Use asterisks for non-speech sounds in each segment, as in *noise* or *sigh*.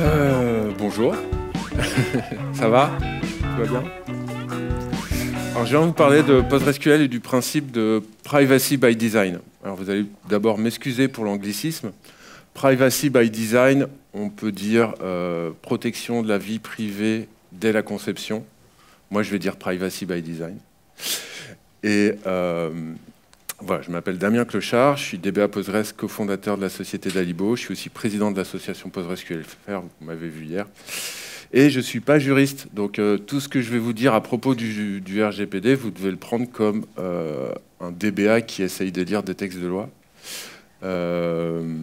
Euh, bonjour, *laughs* ça va Tout va bien Alors je viens vous parler de PostgreSQL et du principe de privacy by design. Alors vous allez d'abord m'excuser pour l'anglicisme. Privacy by design, on peut dire euh, protection de la vie privée dès la conception. Moi je vais dire privacy by design. Et euh, voilà, je m'appelle Damien Clochard, je suis DBA Postgres, cofondateur de la société d'Alibo, je suis aussi président de l'association Postres QLFR, vous m'avez vu hier, et je ne suis pas juriste, donc euh, tout ce que je vais vous dire à propos du, RGPD, vous devez le prendre comme euh, un DBA qui essaye de lire des textes de loi. Euh,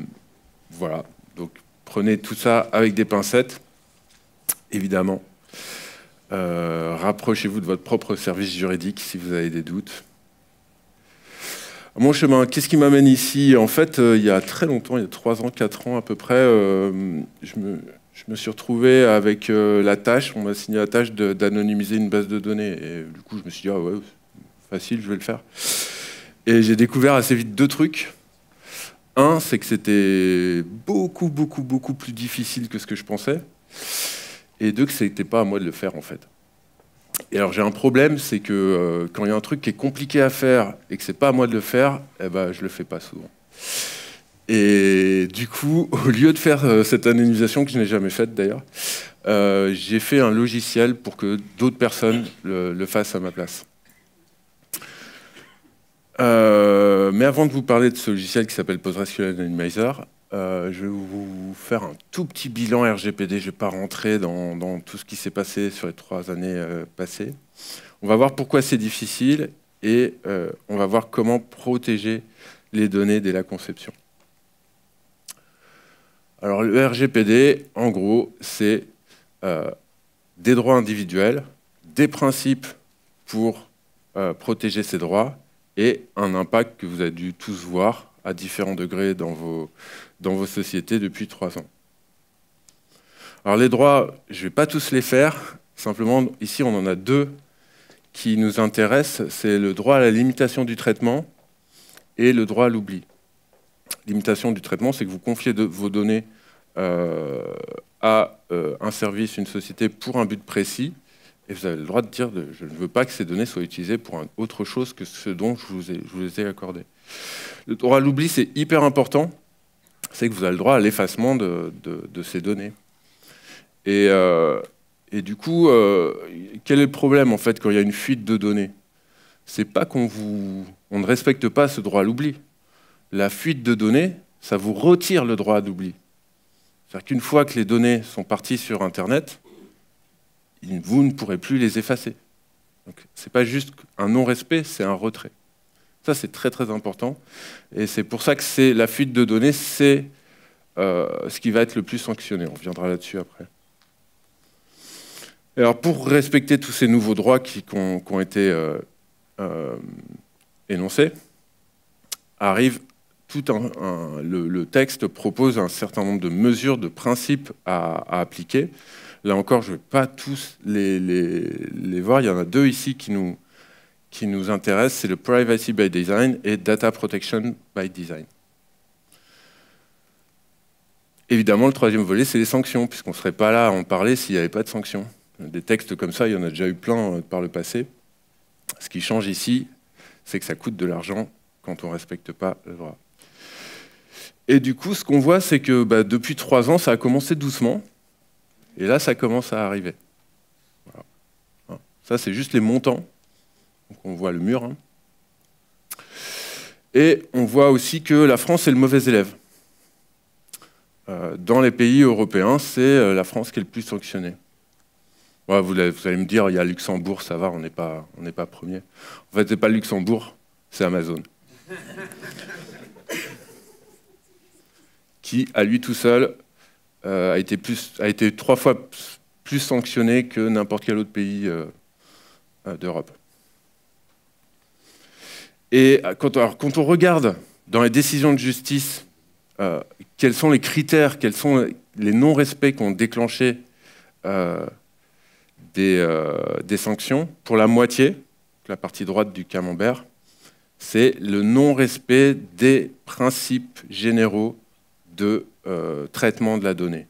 voilà, donc prenez tout ça avec des pincettes, évidemment. Rapprochez-vous de votre propre service juridique si vous avez des doutes. Mon chemin, qu'est-ce qui m'amène ici En fait, euh, il y a très longtemps, il y a 3 ans, 4 ans à peu près, euh, je, me, suis retrouvé avec euh, la tâche, on m'a signé la tâche d'anonymiser une base de données. Et du coup, je me suis dit, ah ouais, facile, je vais le faire. Et j'ai découvert assez vite deux trucs. Un, c'est que c'était beaucoup, beaucoup, beaucoup plus difficile que ce que je pensais. Et deux, que ce n'était pas à moi de le faire, en fait. Et alors j'ai un problème, c'est que euh, quand il y a un truc qui est compliqué à faire et que c'est pas à moi de le faire, eh ben, je le fais pas souvent. Et du coup, *laughs* au lieu de faire euh, cette anonymisation que je n'ai jamais faite d'ailleurs, euh, j'ai fait un logiciel pour que d'autres personnes le, fassent à ma place. mais avant de vous parler de ce logiciel qui s'appelle PostgreSQL Anonymizer, euh, je vais vous faire un tout petit bilan RGPD. Je ne vais pas rentrer dans, tout ce qui s'est passé sur les trois années euh, passées. On va voir pourquoi c'est difficile et euh, on va voir comment protéger les données dès la conception. Alors le RGPD, en gros, c'est des droits individuels, des principes pour protéger ces droits et un impact que vous avez dû tous voir à différents degrés dans vos, dans vos sociétés depuis trois ans. Alors les droits, je ne vais pas tous les faire, simplement ici on en a deux qui nous intéressent, c'est le droit à la limitation du traitement et le droit à l'oubli. Limitation du traitement, c'est que vous confiez vos données euh, à euh, un service, une société pour un but précis, et vous avez le droit de dire je ne veux pas que ces données soient utilisées pour autre chose que ce dont je vous, ai, les ai accordé. Le droit à l'oubli, c'est hyper important. C'est que vous avez le droit à l'effacement de, ces données. Et, euh, du coup, euh, quel est le problème en fait quand il y a une fuite de données C'est pas qu'on ne respecte pas ce droit à l'oubli. La fuite de données, ça vous retire le droit à l'oubli. C'est-à-dire qu'une fois que les données sont parties sur Internet, vous ne pourrez plus les effacer. Ce n'est pas juste un non-respect, c'est un retrait. Ça, c'est très très important. Et c'est pour ça que c'est la fuite de données, c'est euh, ce qui va être le plus sanctionné. On reviendra là-dessus après. Alors pour respecter tous ces nouveaux droits qui, ont, été euh, euh, énoncés, arrive tout un, le, texte propose un certain nombre de mesures, de principes à appliquer. Là encore, je ne vais pas tous les, voir. Il y en a deux ici qui nous, qui nous intéressent. C'est le Privacy by Design et Data Protection by Design. Évidemment, le troisième volet, c'est les sanctions, puisqu'on ne serait pas là à en parler s'il n'y avait pas de sanctions. Des textes comme ça, il y en a déjà eu plein euh, par le passé. Ce qui change ici, c'est que ça coûte de l'argent quand on ne respecte pas le droit. Et du coup, ce qu'on voit, c'est que bah, depuis trois ans, ça a commencé doucement. Et là, ça commence à arriver. Hein. Ça, c'est juste les montants. on voit le mur. Hein. Et on voit aussi que la France est le mauvais élève. Euh, dans les pays européens, c'est euh, la France qui est le plus sanctionnée. vous, allez, me dire, il y a Luxembourg, ça va, on n'est pas, pas premier. En fait, ce n'est pas Luxembourg, c'est Amazon. *laughs* qui, à lui tout seul, euh, a, été plus, a été trois fois plus sanctionné que n'importe quel autre pays euh, euh, d'Europe. Et quand, on regarde dans les décisions de justice quels sont les critères, quels sont les non-respects qui ont déclenché des, des, sanctions, pour la moitié, la partie droite du camembert, c'est le non-respect des principes généraux de euh, traitement de la donnée.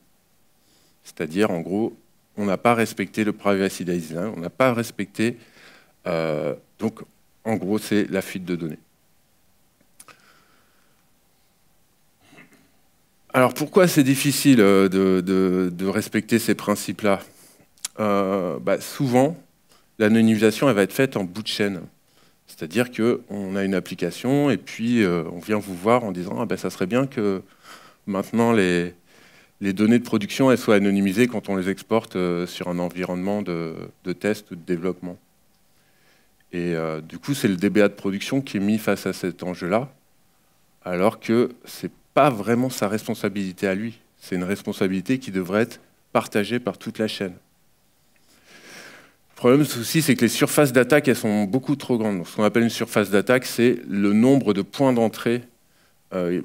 C'est-à-dire, en gros, on n'a pas respecté le privacy design, on n'a pas respecté. Euh, donc, en gros, c'est la fuite de données. Alors, pourquoi c'est difficile euh, de, respecter ces principes-là bah, Souvent, l'anonymisation, elle va être faite en bout de chaîne. C'est-à-dire qu'on a une application et puis on vient vous voir en disant ah, ben, ça serait bien que maintenant les, données de production elles soient anonymisées quand on les exporte euh, sur un environnement de, test ou de développement. Et euh, du coup, c'est le DBA de production qui est mis face à cet enjeu-là, alors que ce n'est pas vraiment sa responsabilité à lui. C'est une responsabilité qui devrait être partagée par toute la chaîne. Le problème aussi, c'est que les surfaces d'attaque, elles sont beaucoup trop grandes. ce qu'on appelle une surface d'attaque, c'est le nombre de points d'entrée euh,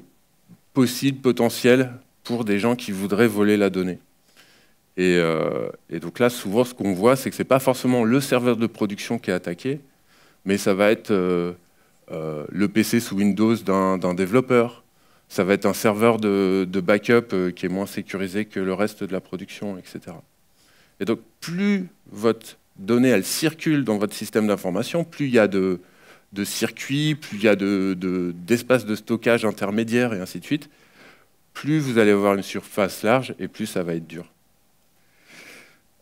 possible, potentiel pour des gens qui voudraient voler la donnée. Et, euh, donc là, souvent, ce qu'on voit, c'est que ce n'est pas forcément le serveur de production qui est attaqué, mais ça va être euh, euh, le PC sous Windows d'un développeur, ça va être un serveur de, de backup qui est moins sécurisé que le reste de la production, etc. Et donc, plus votre donnée elle circule dans votre système d'information, plus il y a de, de circuits, plus il y a d'espaces de, stockage intermédiaires et ainsi de suite, plus vous allez avoir une surface large et plus ça va être dur.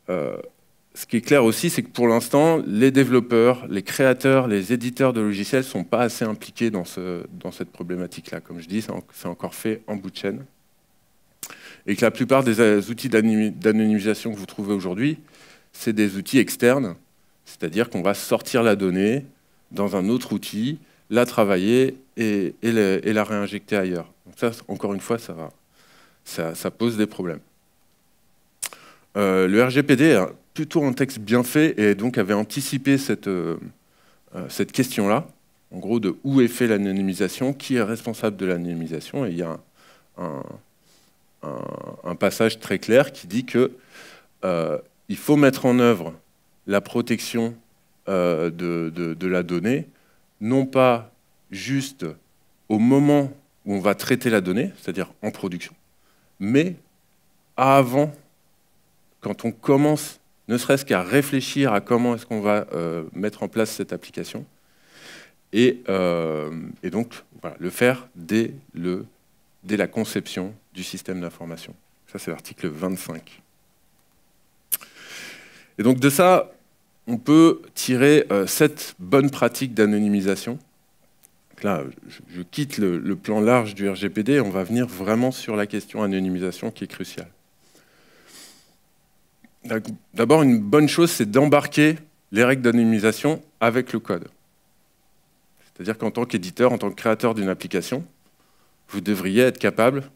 Euh, ce qui est clair aussi, c'est que pour l'instant, les développeurs, les créateurs, les éditeurs de logiciels ne sont pas assez impliqués dans, dans cette problématique-là. Comme je dis, c'est encore fait en bout de chaîne. Et que la plupart des euh, outils d'anonymisation que vous trouvez aujourd'hui, c'est des outils externes, c'est-à-dire qu'on va sortir la donnée, dans un autre outil, la travailler et, la réinjecter ailleurs. Donc ça, encore une fois, ça, pose des problèmes. Euh, le RGPD est plutôt un texte bien fait et donc avait anticipé cette, euh, euh, question-là, en gros de où est fait l'anonymisation, qui est responsable de l'anonymisation, et il y a un, passage très clair qui dit qu'il faut mettre en œuvre la protection euh, de, de, la donnée, non pas juste au moment où on va traiter la donnée, c'est-à-dire en production, mais avant, quand on commence, ne serait-ce qu'à réfléchir à comment est-ce qu'on va euh, mettre en place cette application, et, euh, donc le faire dès, le, dès la conception du système d'information. Ça, c'est l'article 25. Et donc de ça, on peut tirer cette euh, sept bonnes pratiques d'anonymisation. Là, je, quitte le, plan large du RGPD et on va venir vraiment sur la question anonymisation qui est cruciale. D'abord, une bonne chose, c'est d'embarquer les règles d'anonymisation avec le code. C'est-à-dire qu'en tant qu'éditeur, en tant que créateur d'une application, vous devriez être capable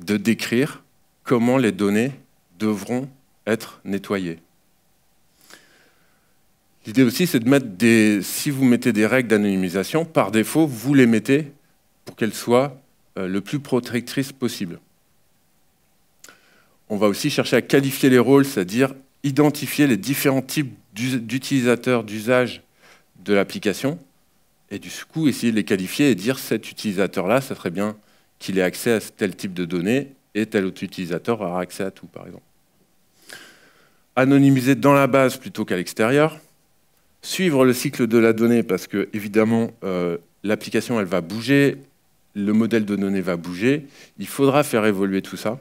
de décrire comment les données devront être nettoyées. L'idée aussi, c'est de mettre des... Si vous mettez des règles d'anonymisation, par défaut, vous les mettez pour qu'elles soient euh, le plus protectrices possible. On va aussi chercher à qualifier les rôles, c'est-à-dire identifier les différents types d'utilisateurs, d'usage de l'application, et du coup, essayer de les qualifier et dire cet utilisateur-là, ça serait bien qu'il ait accès à tel type de données, et tel autre utilisateur aura accès à tout, par exemple. Anonymiser dans la base plutôt qu'à l'extérieur suivre le cycle de la donnée parce que évidemment euh, l'application elle va bouger, le modèle de données va bouger, il faudra faire évoluer tout ça.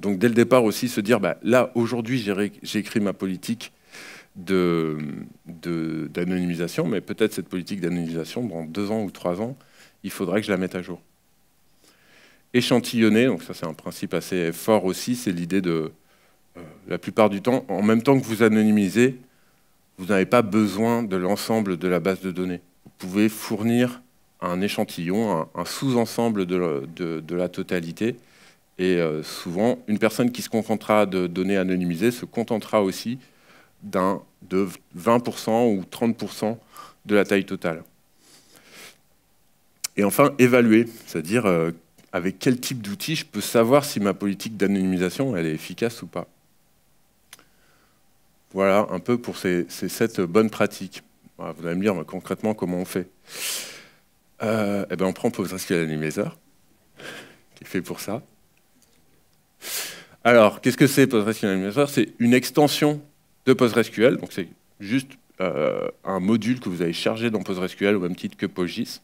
Donc dès le départ aussi se dire bah, là aujourd'hui j'ai écrit ma politique d'anonymisation, de, mais peut-être cette politique d'anonymisation dans deux ans ou trois ans, il faudra que je la mette à jour. Échantillonner, donc ça c'est un principe assez fort aussi, c'est l'idée de euh, la plupart du temps, en même temps que vous anonymisez, vous n'avez pas besoin de l'ensemble de la base de données. Vous pouvez fournir un échantillon, un, sous-ensemble de, la totalité. Et euh, souvent, une personne qui se contentera de données anonymisées se contentera aussi de 20% ou 30% de la taille totale. Et enfin, évaluer, c'est-à-dire euh, avec quel type d'outil je peux savoir si ma politique d'anonymisation est efficace ou pas. Voilà un peu pour ces, sept bonnes pratiques. vous allez me dire concrètement comment on fait. Euh, eh ben, on prend PostgreSQL Animator, qui est fait pour ça. Alors, qu'est-ce que c'est PostgreSQL Animator C'est une extension de PostgreSQL, donc c'est juste euh, un module que vous allez charger dans PostgreSQL au même titre que PostGIS,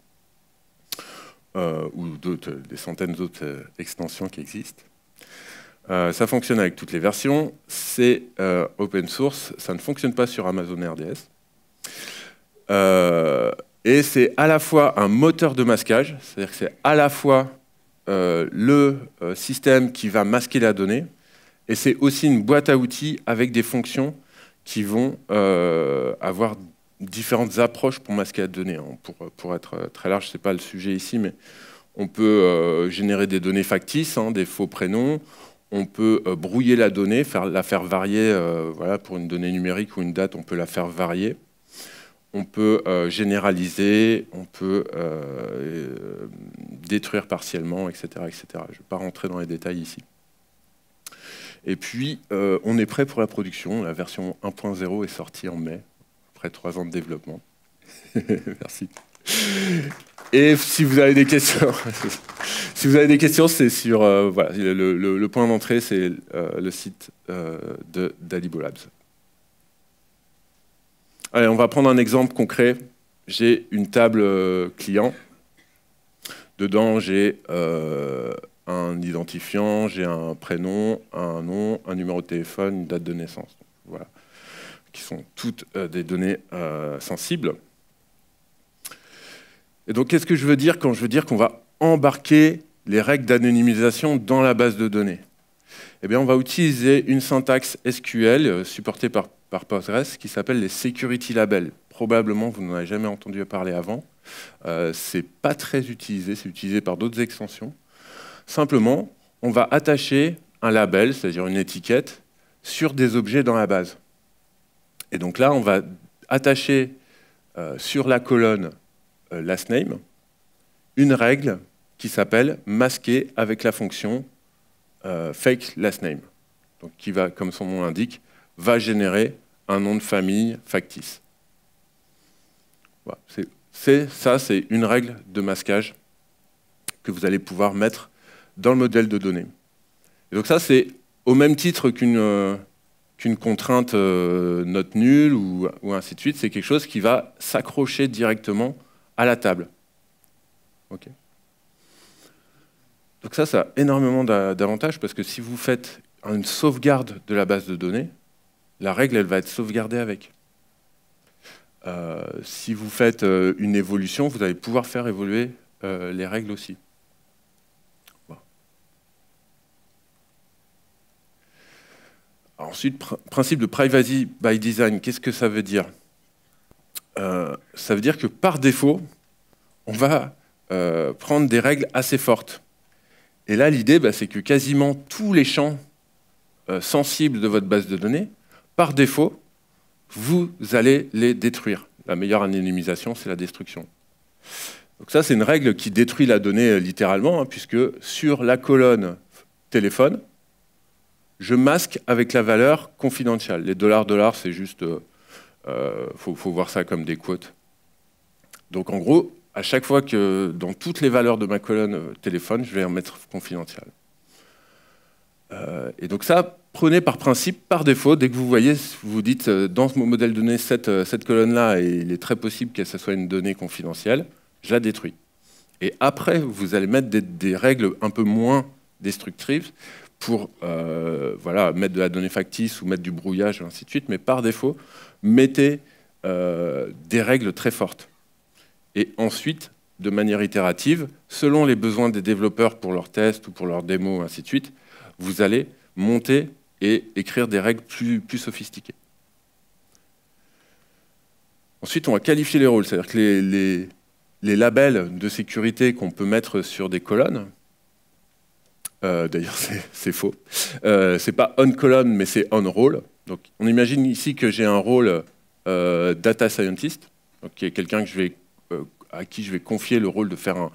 euh, ou des centaines d'autres extensions qui existent. Euh, ça fonctionne avec toutes les versions, c'est euh, open source, ça ne fonctionne pas sur Amazon RDS. Euh, et c'est à la fois un moteur de masquage, c'est-à-dire que c'est à la fois le système qui va masquer la donnée, et c'est aussi une boîte à outils avec des fonctions qui vont avoir différentes approches pour masquer la donnée. Hein. Pour, pour, être très large, ce n'est pas le sujet ici, mais on peut générer des données factices, hein, des faux prénoms, on peut euh, brouiller la donnée, faire, la faire varier, euh, voilà, pour une donnée numérique ou une date, on peut la faire varier. On peut euh, généraliser, on peut détruire partiellement, etc. etc. Je ne vais pas rentrer dans les détails ici. Et puis, on est prêt pour la production. La version 1.0 est sortie en mai, après trois ans de développement. *laughs* Merci. Et si vous avez des questions, *laughs* si vous avez des questions, c'est sur euh, le, point d'entrée, c'est euh, le site euh, de d'Alibo Labs. Allez, on va prendre un exemple concret. J'ai une table client. Dedans, j'ai un identifiant, j'ai un prénom, un nom, un numéro de téléphone, une date de naissance. Voilà, qui sont toutes des données sensibles. Et donc, qu'est-ce que je veux dire quand je veux dire qu'on va embarquer les règles d'anonymisation dans la base de données Eh bien, on va utiliser une syntaxe SQL euh, supportée par, Postgres qui s'appelle les security labels. Probablement, vous n'en avez jamais entendu parler avant. Euh, Ce n'est pas très utilisé, c'est utilisé par d'autres extensions. Simplement, on va attacher un label, c'est-à-dire une étiquette, sur des objets dans la base. Et donc là, on va attacher euh, sur la colonne euh, last name, une règle qui s'appelle masquer avec la fonction euh, fake last name, qui va, comme son nom l'indique, va générer un nom de famille factice. Voilà. C'est, ça, c'est une règle de masquage que vous allez pouvoir mettre dans le modèle de données. donc ça, c'est au même titre qu'une euh, contrainte note nulle ou, ainsi de suite, c'est quelque chose qui va s'accrocher directement à la table. Donc ça, ça a énormément d'avantages parce que si vous faites une sauvegarde de la base de données, la règle, elle va être sauvegardée avec. Euh, si vous faites euh, une évolution, vous allez pouvoir faire évoluer euh, les règles aussi. ensuite, principe de privacy by design, qu'est-ce que ça veut dire ça veut dire que par défaut, on va euh, prendre des règles assez fortes. Et là, l'idée, bah, c'est que quasiment tous les champs euh, sensibles de votre base de données, par défaut, vous allez les détruire. La meilleure anonymisation, c'est la destruction. Donc ça, c'est une règle qui détruit la donnée euh, littéralement, hein, puisque sur la colonne téléphone, je masque avec la valeur confidentielle. Les dollars dollars, c'est juste, Il faut, faut, voir ça comme des quotes. Donc en gros, à chaque fois que dans toutes les valeurs de ma colonne euh, téléphone, je vais en mettre confidentiel. Euh, et donc ça, prenez par principe, par défaut, dès que vous voyez, vous dites euh, dans mon modèle de données cette, colonne-là, il est très possible que ce soit une donnée confidentielle, je la détruis. Et après, vous allez mettre des, règles un peu moins destructrices pour voilà, mettre de la donnée factice ou mettre du brouillage, et ainsi de suite. Mais par défaut, mettez des règles très fortes et ensuite, de manière itérative, selon les besoins des développeurs pour leurs tests ou pour leurs démos, ainsi de suite, vous allez monter et écrire des règles plus, sophistiquées. Ensuite, on va qualifier les rôles, c'est-à-dire que les, labels de sécurité qu'on peut mettre sur des colonnes, euh, d'ailleurs *laughs* c'est faux, euh, c'est pas on colonne mais c'est on role. Donc on imagine ici que j'ai un rôle euh, data scientist, qui est quelqu'un que je vais euh, à qui je vais confier le rôle de faire un,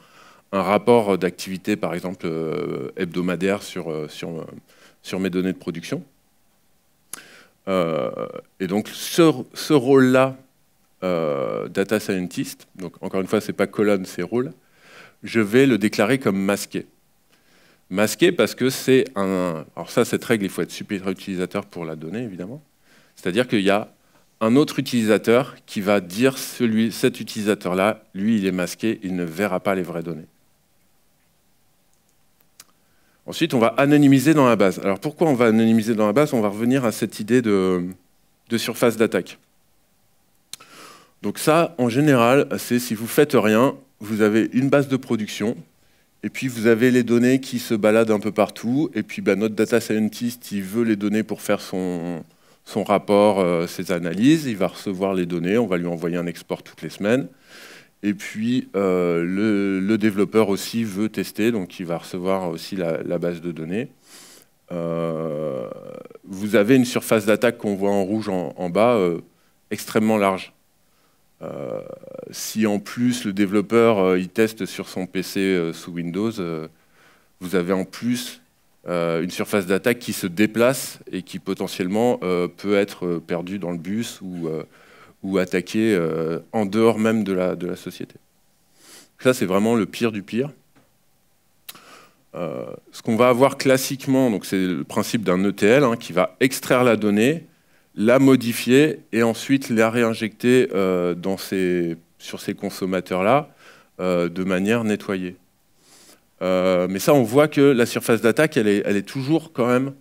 rapport d'activité, par exemple, euh, hebdomadaire sur, euh, sur, sur, mes données de production. et donc ce, ce rôle-là, data scientist, donc encore une fois, ce n'est pas colonne, c'est rôle, je vais le déclarer comme masqué. Masqué parce que c'est un... Alors ça, cette règle, il faut être super utilisateur pour la donner, évidemment. C'est-à-dire qu'il y a un autre utilisateur qui va dire celui, cet utilisateur-là, lui, il est masqué, il ne verra pas les vraies données. Ensuite, on va anonymiser dans la base. Alors pourquoi on va anonymiser dans la base On va revenir à cette idée de, surface d'attaque. Donc ça, en général, c'est si vous faites rien, vous avez une base de production, et puis vous avez les données qui se baladent un peu partout, et puis ben, notre data scientist, il veut les données pour faire son, son rapport, euh, ses analyses, il va recevoir les données, on va lui envoyer un export toutes les semaines. Et puis euh, le, développeur aussi veut tester, donc il va recevoir aussi la, base de données. Euh, vous avez une surface d'attaque qu'on voit en rouge en, bas extrêmement large. si en plus le développeur il teste sur son PC sous Windows, vous avez en plus euh, une surface d'attaque qui se déplace et qui potentiellement euh, peut être euh, perdue dans le bus ou, ou attaquée en dehors même de la, de la société. Ça, c'est vraiment le pire du pire. ce qu'on va avoir classiquement, c'est le principe d'un ETL hein, qui va extraire la donnée, la modifier et ensuite la réinjecter dans ces, sur ces consommateurs-là de manière nettoyée. Euh, mais ça, on voit que la surface d'attaque, elle est, toujours quand même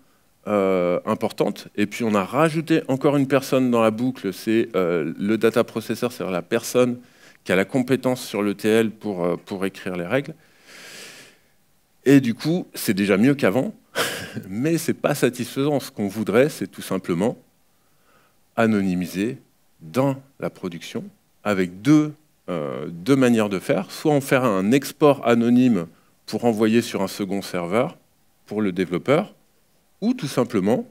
euh, importante. Et puis, on a rajouté encore une personne dans la boucle. C'est euh, le data processor, c'est-à-dire la personne qui a la compétence sur l'ETL pour, pour écrire les règles. Et du coup, c'est déjà mieux qu'avant, *laughs* mais ce n'est pas satisfaisant. Ce qu'on voudrait, c'est tout simplement anonymiser dans la production avec deux, deux manières de faire. Soit on fait un export anonyme pour envoyer sur un second serveur pour le développeur, ou tout simplement,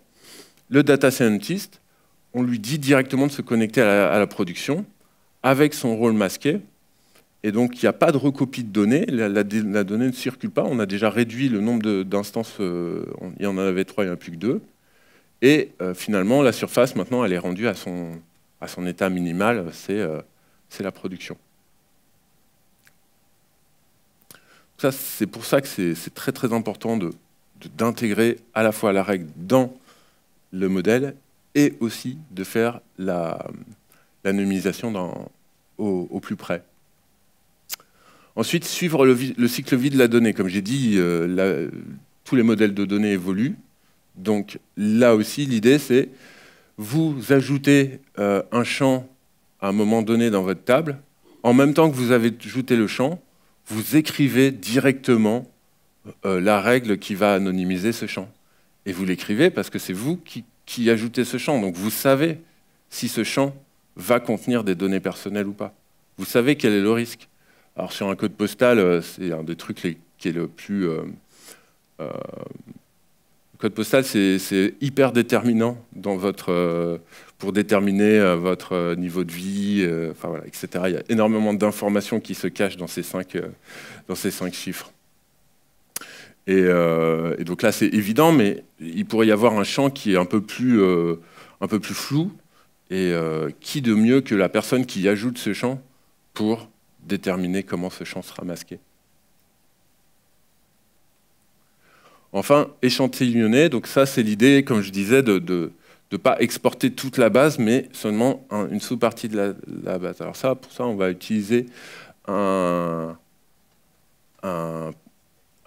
le data scientist, on lui dit directement de se connecter à la, production avec son rôle masqué. Et donc, il n'y a pas de recopie de données, la, donnée ne circule pas. On a déjà réduit le nombre d'instances, euh, il y en avait trois, il n'y en a plus que deux. Et euh, finalement, la surface, maintenant, elle est rendue à son, à son état minimal, c'est euh, la production. c'est pour ça que c'est très très important d'intégrer à la fois la règle dans le modèle et aussi de faire la, au, plus près. Ensuite, suivre le, cycle vie de la donnée. Comme j'ai dit, euh, tous les modèles de données évoluent. Donc là aussi, l'idée, c'est vous ajoutez euh, un champ à un moment donné dans votre table. En même temps que vous avez ajouté le champ, vous écrivez directement euh, la règle qui va anonymiser ce champ. Et vous l'écrivez parce que c'est vous qui, ajoutez ce champ. Donc vous savez si ce champ va contenir des données personnelles ou pas. Vous savez quel est le risque. Alors sur un code postal, euh, c'est un des trucs qui est le plus... le euh, code postal, c'est hyper déterminant dans votre pour déterminer euh, votre euh, niveau de vie, euh, etc. Il y a énormément d'informations qui se cachent dans ces cinq, dans ces cinq chiffres. Et, donc là, c'est évident, mais il pourrait y avoir un champ qui est un peu plus, un peu plus flou. Et qui de mieux que la personne qui ajoute ce champ pour déterminer comment ce champ sera masqué Enfin, échantillonner, donc ça c'est l'idée, comme je disais, de, de ne pas exporter toute la base, mais seulement une sous-partie de la, base. Alors ça, pour ça, on va utiliser un,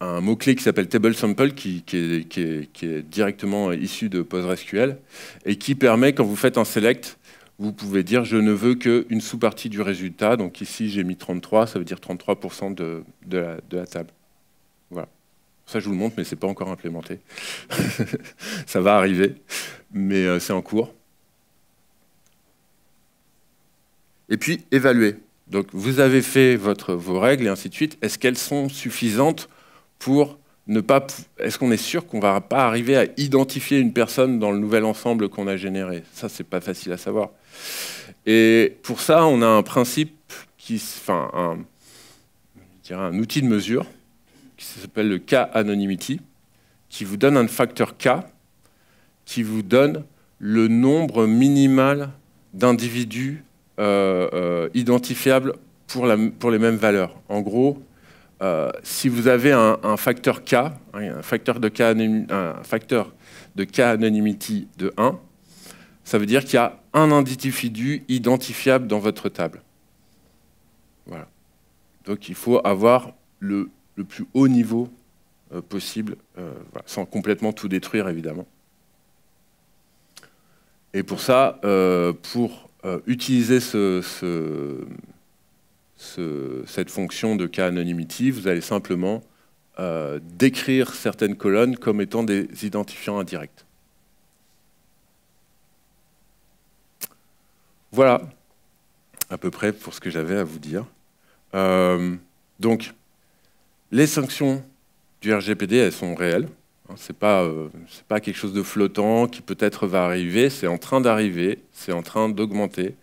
mot-clé qui s'appelle Table Sample, qui, est, directement issu de PostgreSQL, et qui permet, quand vous faites un select, vous pouvez dire je ne veux qu'une sous-partie du résultat. Donc ici, j'ai mis 33, ça veut dire 33% de, la, de la table. Voilà. Ça, je vous le montre, mais ce n'est pas encore implémenté. *laughs* ça va arriver, mais euh, c'est en cours. Et puis, évaluer. Donc, vous avez fait votre, vos règles et ainsi de suite. Est-ce qu'elles sont suffisantes pour ne pas. Est-ce qu'on est sûr qu'on ne va pas arriver à identifier une personne dans le nouvel ensemble qu'on a généré Ça, n'est pas facile à savoir. Et pour ça, on a un principe qui. Enfin, un, je dirais un outil de mesure qui s'appelle le K-anonymity, qui vous donne un facteur K, qui vous donne le nombre minimal d'individus euh, euh, identifiables pour, les mêmes valeurs. En gros, euh, si vous avez un, facteur K, hein, un facteur de K, un facteur de K anonymity de 1, ça veut dire qu'il y a un individu identifiable dans votre table. Voilà. Donc il faut avoir le le plus haut niveau euh, possible, euh, sans complètement tout détruire évidemment. Et pour ça, euh, pour utiliser cette fonction de cas anonymity, vous allez simplement décrire certaines colonnes comme étant des identifiants indirects. Voilà à peu près pour ce que j'avais à vous dire. donc, les sanctions du RGPD, elles sont réelles. Hein, Ce n'est euh, pas, quelque chose de flottant qui peut-être va arriver, c'est en train d'arriver, c'est en train d'augmenter.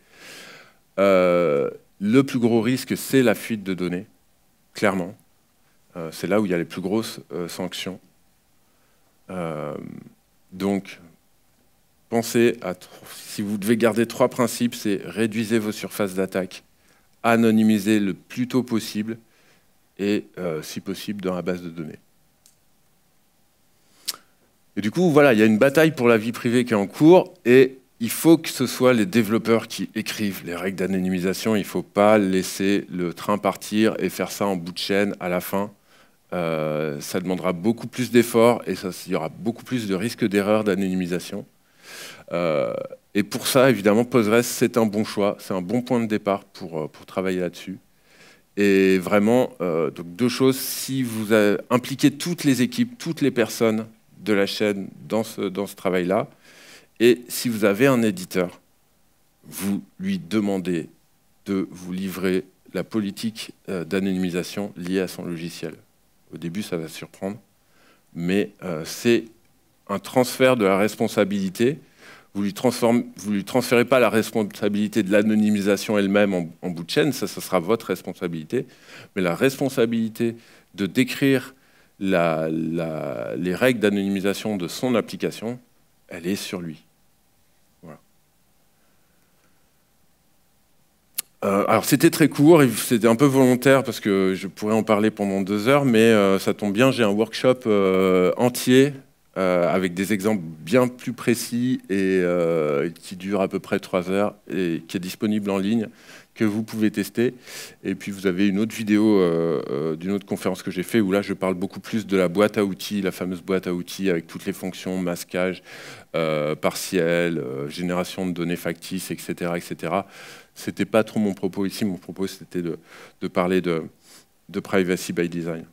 Euh, le plus gros risque, c'est la fuite de données, clairement. Euh, c'est là où il y a les plus grosses sanctions. donc, pensez à, si vous devez garder trois principes, c'est réduisez vos surfaces d'attaque, anonymisez le plus tôt possible, et euh, si possible dans la base de données. Et du coup, voilà, il y a une bataille pour la vie privée qui est en cours et il faut que ce soit les développeurs qui écrivent les règles d'anonymisation. Il ne faut pas laisser le train partir et faire ça en bout de chaîne à la fin. Euh, ça demandera beaucoup plus d'efforts et il y aura beaucoup plus de risques d'erreur d'anonymisation. Euh, et pour ça, évidemment, Postgres, c'est un bon choix, c'est un bon point de départ pour, pour travailler là-dessus. Et vraiment, euh, donc deux choses, si vous impliquez toutes les équipes, toutes les personnes de la chaîne dans ce, dans ce travail-là, et si vous avez un éditeur, vous lui demandez de vous livrer la politique euh, d'anonymisation liée à son logiciel. Au début, ça va surprendre, mais euh, c'est un transfert de la responsabilité vous lui, lui transférez pas la responsabilité de l'anonymisation elle-même en, bout de chaîne, ça, sera votre responsabilité, mais la responsabilité de décrire les règles d'anonymisation de son application, elle est sur lui. Euh, alors c'était très court, c'était un peu volontaire parce que je pourrais en parler pendant deux heures, mais euh, ça tombe bien, j'ai un workshop euh, entier euh, avec des exemples bien plus précis et euh, qui dure à peu près trois heures et qui est disponible en ligne que vous pouvez tester. Et puis vous avez une autre vidéo euh, d'une autre conférence que j'ai fait où là je parle beaucoup plus de la boîte à outils, la fameuse boîte à outils avec toutes les fonctions masquage, partiel, génération de données factices, etc. etc. C'était pas trop mon propos ici. Mon propos c'était de, parler de privacy by design.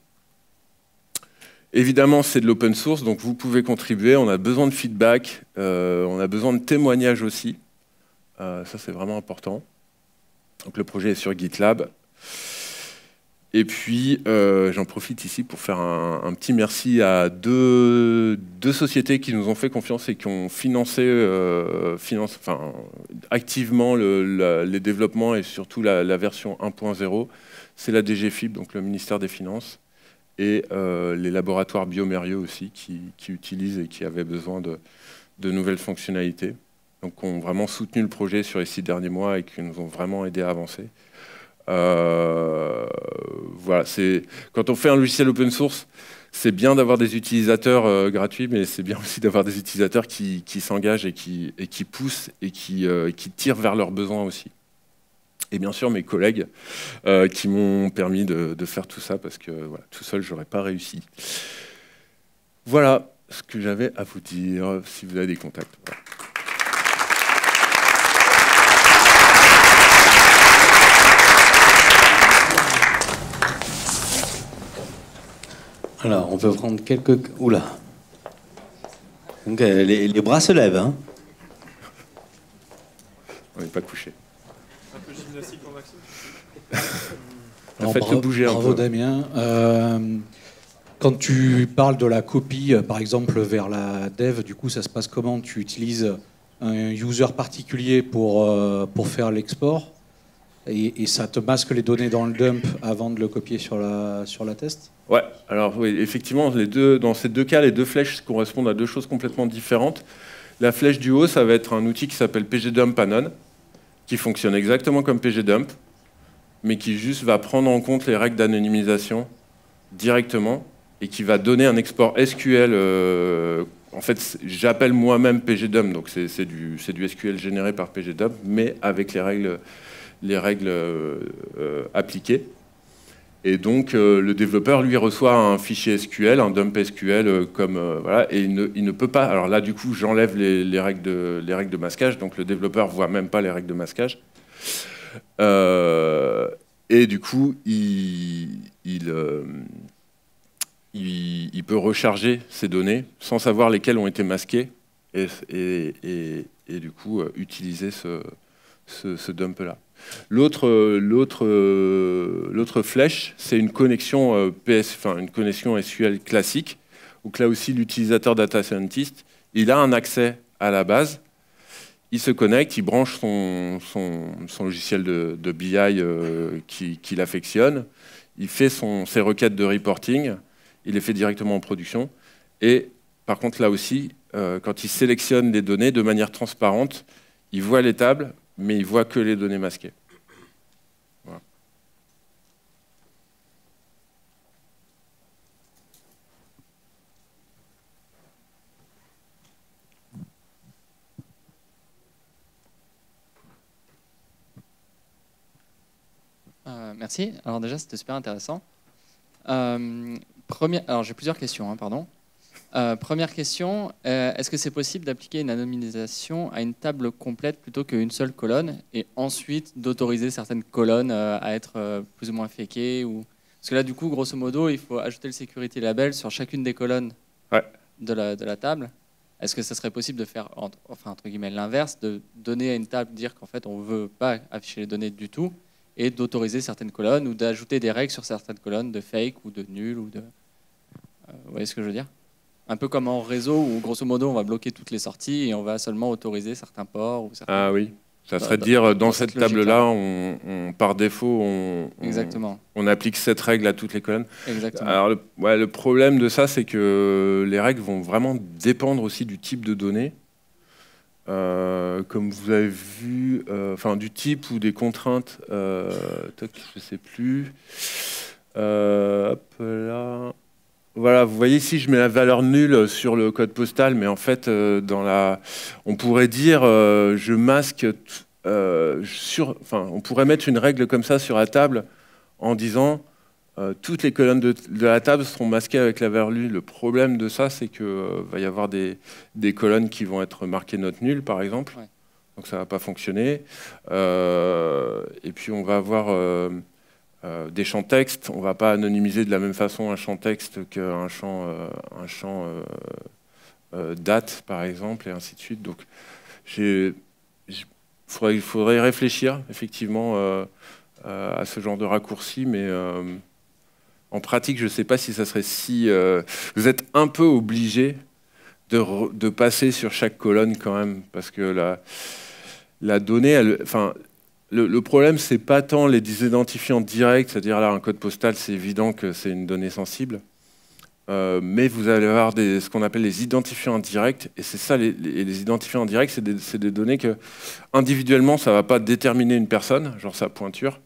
Évidemment, c'est de l'open source, donc vous pouvez contribuer. On a besoin de feedback, euh, on a besoin de témoignages aussi. Euh, ça, c'est vraiment important. Donc le projet est sur GitLab. Et puis, euh, j'en profite ici pour faire un, petit merci à deux, sociétés qui nous ont fait confiance et qui ont financé enfin, activement les développements et surtout la, la version 1.0. C'est la DGFIP, donc le ministère des Finances, et euh, les laboratoires biomérieux aussi qui, utilisent et qui avaient besoin de, nouvelles fonctionnalités. Donc, ont vraiment soutenu le projet sur les six derniers mois et qui nous ont vraiment aidé à avancer. Euh, voilà, quand on fait un logiciel open source, c'est bien d'avoir des utilisateurs euh, gratuits, mais c'est bien *laughs* aussi d'avoir des utilisateurs qui, s'engagent et qui, poussent et qui tirent vers leurs besoins aussi et bien sûr mes collègues euh, qui m'ont permis de, faire tout ça, parce que voilà, tout seul, je n'aurais pas réussi. Voilà ce que j'avais à vous dire, si vous avez des contacts. Alors, on peut prendre quelques... Oula Donc, euh, les, bras se lèvent, hein. on n'est pas couché. Euh, en bravo, bouger un Damien. Euh, quand tu parles de la copie, euh, par exemple, vers la dev, du coup, ça se passe comment Tu utilises un user particulier pour, pour faire l'export et, ça te masque les données dans le dump avant de le copier sur la, sur la test Ouais, alors oui, effectivement, les deux, dans ces deux cas, les deux flèches correspondent à deux choses complètement différentes. La flèche du haut, ça va être un outil qui s'appelle pgdump anon, qui fonctionne exactement comme pgdump, mais qui juste va prendre en compte les règles d'anonymisation directement et qui va donner un export SQL. Euh, en fait, j'appelle moi-même pgdump, donc c'est du, SQL généré par pgdump, mais avec les règles, euh, appliquées. Et donc, euh, le développeur, lui, reçoit un fichier SQL, un dump SQL, euh, comme, euh, voilà, et il ne, peut pas. Alors là, du coup, j'enlève les, règles de, les règles de masquage, donc le développeur ne voit même pas les règles de masquage. et du coup, il, peut recharger ces données sans savoir lesquelles ont été masquées, et, du coup, utiliser ce dump-là. Euh, euh, l'autre, flèche, c'est une connexion euh, PS, une connexion SQL classique. où là aussi, l'utilisateur data scientist, il a un accès à la base. Il se connecte, il branche son, logiciel de, BI qu'il affectionne. Il fait ses requêtes de reporting. Il les fait directement en production. Et par contre, là aussi, quand il sélectionne les données de manière transparente, il voit les tables, mais il voit que les données masquées. Euh, merci. Alors déjà, c'était super intéressant. Euh, Alors j'ai plusieurs questions, hein, pardon. Euh, première question, euh, est-ce que c'est possible d'appliquer une anonymisation à une table complète plutôt qu'une seule colonne et ensuite d'autoriser certaines colonnes euh, à être plus ou moins fake ou... Parce que là, du coup, grosso modo, il faut ajouter le security label sur chacune des colonnes de, la, table. Est-ce que ça serait possible de faire, enfin, entre guillemets, l'inverse, de donner à une table, dire qu'en fait, on ne veut pas afficher les données du tout et d'autoriser certaines colonnes ou d'ajouter des règles sur certaines colonnes de fake ou de nul ou de... vous voyez ce que je veux dire un peu comme en réseau où grosso modo on va bloquer toutes les sorties et on va seulement autoriser certains ports. Ou ah oui, ça bah, serait de bah, dire dans, cette, table-là, on, par défaut, on, applique cette règle à toutes les colonnes. Exactement. Alors le, problème de ça, c'est que les règles vont vraiment dépendre aussi du type de données. Euh, comme vous avez vu, euh, enfin du type ou des contraintes, euh, ne je sais plus. Euh, hop là. Voilà, vous voyez ici, je mets la valeur nulle sur le code postal, mais en fait, euh, dans la, on pourrait dire, euh, je masque, euh, sur, enfin, on pourrait mettre une règle comme ça sur la table en disant, toutes les colonnes de, la table seront masquées avec la valeur nulle. Le problème de ça, c'est qu'il va y avoir des, des, colonnes qui vont être marquées note nulle, par exemple. Donc ça ne va pas fonctionner. et puis on va avoir... Euh, des champs textes. On ne va pas anonymiser de la même façon un champ texte qu'un champ, euh, un champ euh, date, par exemple, et ainsi de suite. Donc, il faudrait, réfléchir effectivement à ce genre de raccourci, mais en pratique, je ne sais pas si ça serait si. vous êtes un peu obligé de, passer sur chaque colonne quand même, parce que la, la donnée, elle, enfin, le, le problème, c'est pas tant les identifiants directs, c'est-à-dire là, un code postal, c'est évident que c'est une donnée sensible. Euh, mais vous allez avoir ce qu'on appelle les identifiants indirects, et c'est ça, les, identifiants indirects, c'est des, données que individuellement, ça ne va pas déterminer une personne, genre sa pointure,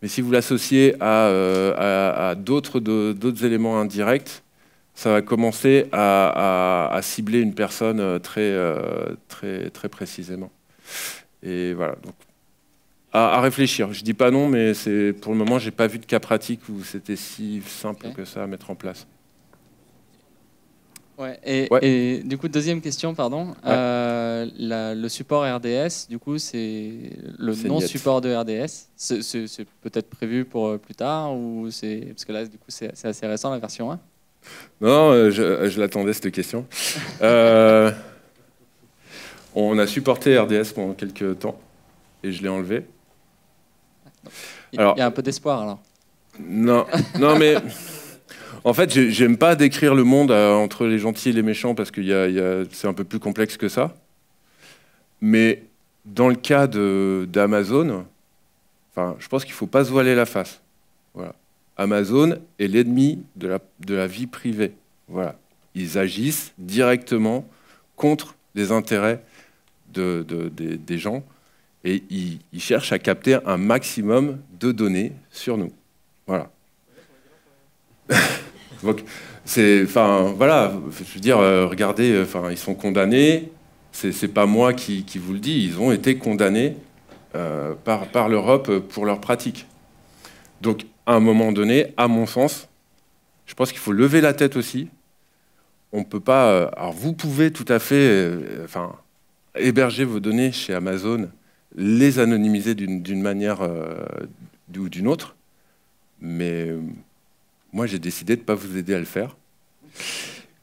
mais si vous l'associez à, euh, d'autres éléments indirects, ça va commencer à, cibler une personne euh, très, très, très précisément. Et voilà, donc à, réfléchir. Je dis pas non, mais c'est pour le moment, j'ai pas vu de cas pratique où c'était si simple que ça à mettre en place. Ouais, et, et, du coup, deuxième question, pardon. Euh, le support RDS, du coup, c'est le non-support de RDS. C'est peut-être prévu pour euh, plus tard ou c'est parce que là, du coup, c'est assez récent la version 1. Non, euh, je, l'attendais cette question. *laughs* on a supporté RDS pendant quelques temps et je l'ai enlevé. Il y a un peu d'espoir alors. Non, *laughs* mais. En fait, j'aime pas décrire le monde euh, entre les gentils et les méchants parce que c'est un peu plus complexe que ça. Mais dans le cas d'Amazon, je pense qu'il faut pas se voiler la face. Amazon est l'ennemi de la, vie privée. Voilà. Ils agissent directement contre les intérêts des gens et ils, cherchent à capter un maximum de données sur nous. Voilà. *laughs* Donc, c'est, enfin, voilà, je veux dire, euh, regardez, euh, enfin, ils sont condamnés. C'est, n'est pas moi qui, vous le dis. Ils ont été condamnés euh, par, par l'Europe pour leurs pratiques. Donc, à un moment donné, à mon sens, je pense qu'il faut lever la tête aussi. On peut pas. alors, vous pouvez tout à fait, enfin, héberger vos données chez Amazon les anonymiser d'une manière euh, ou d'une autre. Mais euh, moi, j'ai décidé de ne pas vous aider à le faire.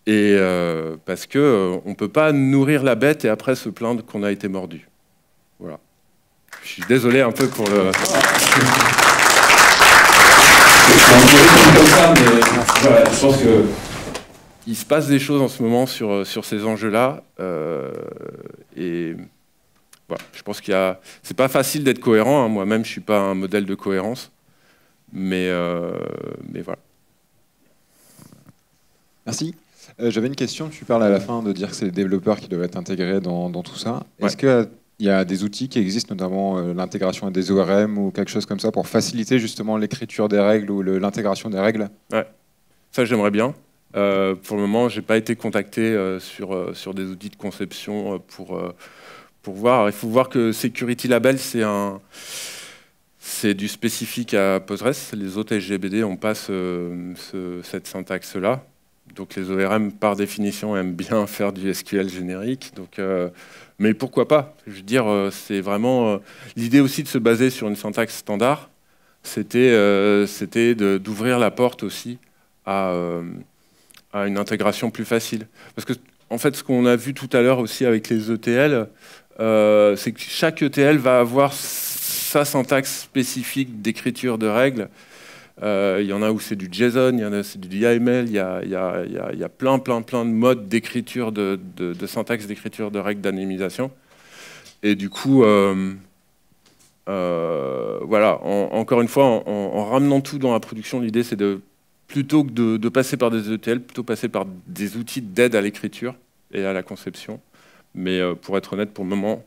Et euh, parce qu'on on ne peut pas nourrir la bête et après se plaindre qu'on a été mordu. Voilà. Je suis désolé un peu pour le. je pense que il se passe des choses en ce moment sur, sur ces enjeux-là. et bah, je pense qu'il y a. C'est pas facile d'être cohérent. Hein. Moi-même, je suis pas un modèle de cohérence, mais euh, mais voilà. Merci. Euh, j'avais une question. Tu parles à la fin de dire que c'est les développeurs qui doivent être intégrés dans, dans tout ça. Est-ce qu'il y a des outils qui existent, notamment l'intégration euh, l'intégration des ORM ou quelque chose comme ça, pour faciliter justement l'écriture des règles ou l'intégration des règles Ouais. Ça, j'aimerais bien. pour le moment, j'ai pas été contacté sur, sur des outils de conception pour voir. Il faut voir que Security Label, c'est un... C'est du spécifique à Postgres. Les autres SGBD n'ont pas euh, cette syntaxe-là. Donc les ORM, par définition, aiment bien *laughs* faire du SQL générique. Donc, euh, mais pourquoi pas Je veux dire, euh, c'est vraiment... L'idée aussi de se baser sur une syntaxe standard, c'était d'ouvrir la porte aussi à, à, une intégration plus facile. Parce que, en fait, ce qu'on a vu tout à l'heure aussi avec les ETL, euh, c'est que chaque ETL va avoir sa syntaxe spécifique d'écriture de règles. Euh, il y en a où c'est du JSON, il y en a où c'est du YAML, il y, y, y, y a, plein, plein, plein de modes d'écriture, de, de, syntaxe d'écriture de règles d'anonymisation. Et du coup, euh, voilà, encore une fois, en, ramenant tout dans la production, l'idée c'est de, plutôt que de, de passer par des ETL, plutôt passer par des outils d'aide à l'écriture et à la conception. Mais euh, pour être honnête, pour le moment,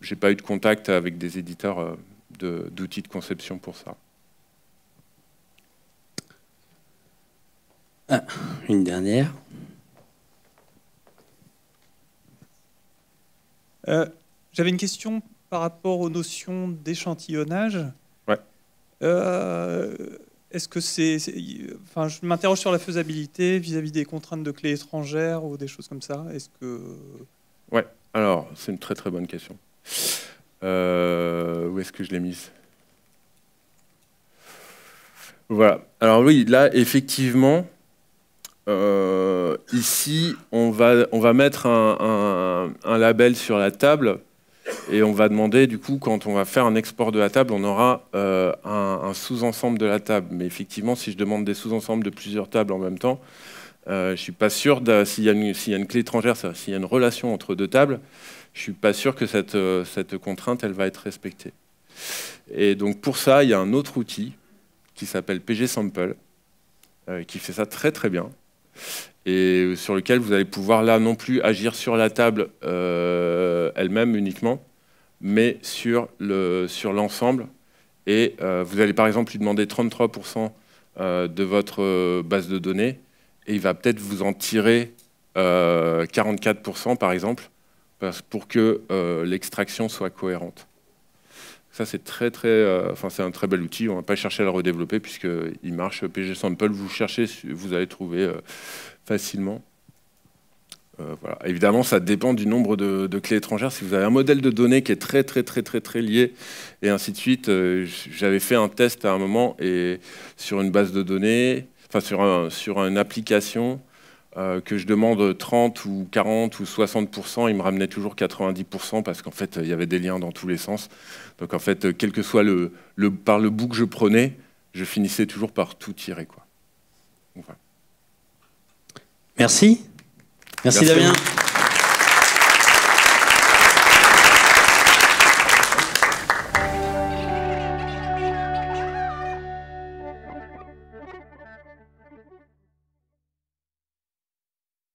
je n'ai pas eu de contact avec des éditeurs euh, d'outils de, conception pour ça. Ah, une dernière. Euh, j'avais une question par rapport aux notions d'échantillonnage. Ouais. Est-ce que c'est. enfin, je m'interroge sur la faisabilité vis à -vis des contraintes de clés étrangères ou des choses comme ça. Est-ce que Ouais, alors, c'est une très très bonne question. Euh, où est-ce que je l'ai mise Voilà. Alors oui, là, effectivement, euh, ici, on va, on va mettre un, label sur la table et on va demander, du coup, quand on va faire un export de la table, on aura euh, un sous-ensemble de la table. Mais effectivement, si je demande des sous-ensembles de plusieurs tables en même temps, euh, je ne suis pas sûr, s'il y, y, a une clé étrangère, s'il y a une relation entre deux tables, je ne suis pas sûr que euh, cette, contrainte, elle va être respectée. Et donc pour ça, il y a un autre outil qui s'appelle PG Sample, euh, qui fait ça très très bien, et sur lequel vous allez pouvoir là non plus agir sur la table elle-même uniquement, mais sur l'ensemble. et vous allez par exemple lui demander 33% de votre base de données, et il va peut-être vous en tirer 44% euh, par exemple, pour que euh, l'extraction soit cohérente. Ça, c'est très, très, euh, un très bel outil. On ne va pas chercher à le redévelopper puisqu'il marche. PG Sample, vous cherchez, vous allez trouver facilement. Évidemment, ça dépend du nombre de, clés étrangères. Si vous avez un modèle de données qui est très, très, très, très, très lié, et ainsi de suite, j'avais fait un test à un moment et sur une base de données enfin sur, sur une application euh, que je demande 30 ou 40 ou 60%, il me ramenait toujours 90% parce qu'en fait, il y avait des liens dans tous les sens. Donc en fait, quel que soit le, le par le bout que je prenais, je finissais toujours par tout tirer. Quoi. Merci, Merci Damien.